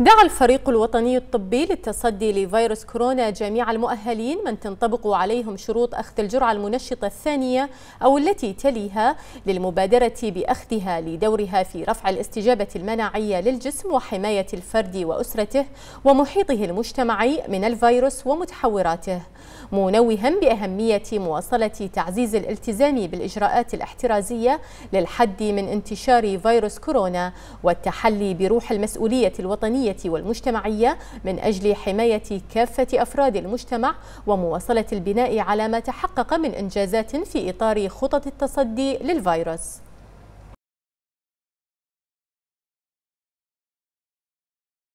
دعا الفريق الوطني الطبي للتصدي لفيروس كورونا جميع المؤهلين من تنطبق عليهم شروط أخذ الجرعة المنشطة الثانية أو التي تليها للمبادرة بأخذها لدورها في رفع الاستجابة المناعية للجسم وحماية الفرد وأسرته ومحيطه المجتمعي من الفيروس ومتحوراته منوها بأهمية مواصلة تعزيز الالتزام بالإجراءات الاحترازية للحد من انتشار فيروس كورونا والتحلي بروح المسؤولية الوطنية والمجتمعية من أجل حماية كافة أفراد المجتمع ومواصلة البناء على ما تحقق من إنجازات في إطار خطط التصدي للفيروس